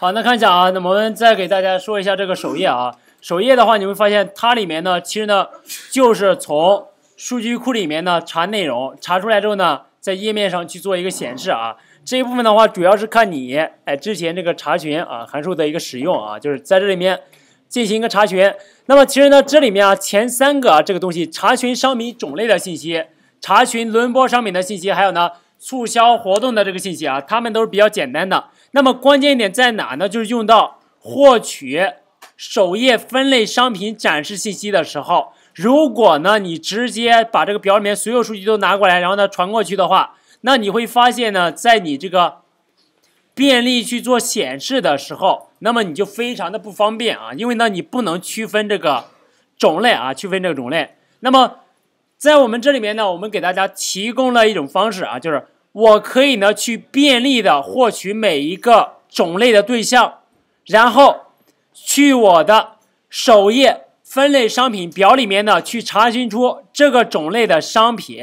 好，那看一下啊，那我们再给大家说一下这个首页啊。首页的话，你会发现它里面呢，其实呢就是从数据库里面呢查内容，查出来之后呢，在页面上去做一个显示啊。这一部分的话，主要是看你哎之前这个查询啊函数的一个使用啊，就是在这里面进行一个查询。那么其实呢，这里面啊前三个啊这个东西查询商品种类的信息，查询轮播商品的信息，还有呢。促销活动的这个信息啊，他们都是比较简单的。那么关键点在哪呢？就是用到获取首页分类商品展示信息的时候，如果呢你直接把这个表里面所有数据都拿过来，然后呢传过去的话，那你会发现呢，在你这个便利去做显示的时候，那么你就非常的不方便啊，因为呢你不能区分这个种类啊，区分这个种类。那么在我们这里面呢，我们给大家提供了一种方式啊，就是我可以呢去便利的获取每一个种类的对象，然后去我的首页分类商品表里面呢去查询出这个种类的商品，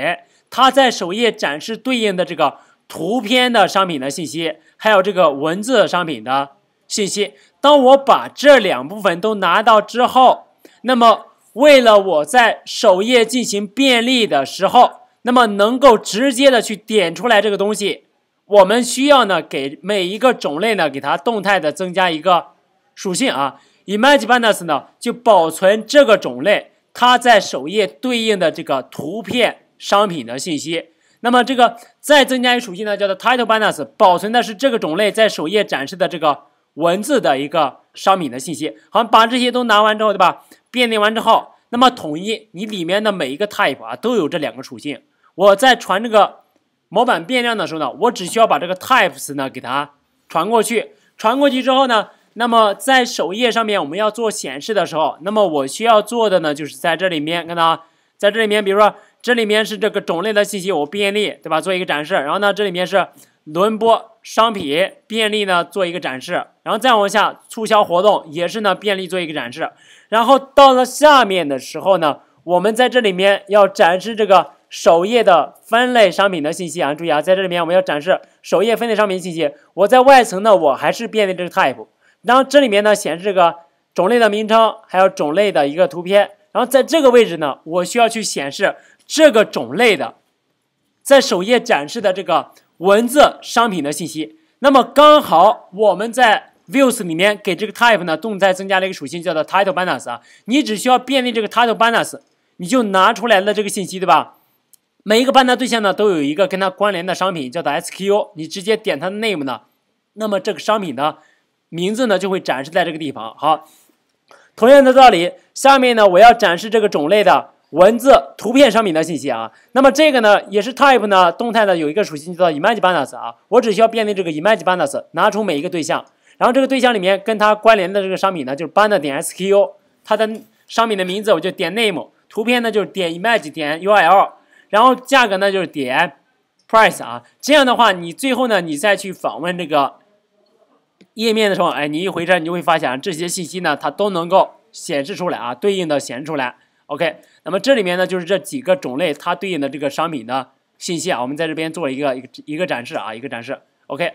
它在首页展示对应的这个图片的商品的信息，还有这个文字商品的信息。当我把这两部分都拿到之后，那么。为了我在首页进行便利的时候，那么能够直接的去点出来这个东西，我们需要呢给每一个种类呢给它动态的增加一个属性啊，image banners 呢就保存这个种类它在首页对应的这个图片商品的信息，那么这个再增加一个属性呢叫做 title banners，保存的是这个种类在首页展示的这个文字的一个。商品的信息，好，把这些都拿完之后，对吧？便利完之后，那么统一你里面的每一个 type 啊，都有这两个属性。我在传这个模板变量的时候呢，我只需要把这个 types 呢给它传过去。传过去之后呢，那么在首页上面我们要做显示的时候，那么我需要做的呢，就是在这里面看到，在这里面，比如说这里面是这个种类的信息，我便利对吧？做一个展示。然后呢，这里面是。轮播商品便利呢做一个展示，然后再往下促销活动也是呢便利做一个展示，然后到了下面的时候呢，我们在这里面要展示这个首页的分类商品的信息啊，注意啊，在这里面我们要展示首页分类商品信息。我在外层呢，我还是便利这个 type，然后这里面呢显示这个种类的名称，还有种类的一个图片，然后在这个位置呢，我需要去显示这个种类的在首页展示的这个。文字商品的信息，那么刚好我们在 views 里面给这个 type 呢动态增加了一个属性叫做 title banners 啊，你只需要便利这个 title banners，你就拿出来了这个信息对吧？每一个 banner 对象呢都有一个跟它关联的商品叫做 sku，你直接点它的 name 呢，那么这个商品的名字呢就会展示在这个地方。好，同样的道理，下面呢我要展示这个种类的。文字、图片商品的信息啊，那么这个呢，也是 type 呢，动态的有一个属性叫做 image banners 啊，我只需要辨历这个 image banners，拿出每一个对象，然后这个对象里面跟它关联的这个商品呢，就是 banner 点 sku，它的商品的名字我就点 name，图片呢就是点 image 点 url，然后价格呢就是点 price 啊，这样的话你最后呢，你再去访问这个页面的时候，哎，你一回车，你就会发现这些信息呢，它都能够显示出来啊，对应的显示出来。OK，那么这里面呢，就是这几个种类它对应的这个商品的信息啊，我们在这边做一个一个一个展示啊，一个展示。OK。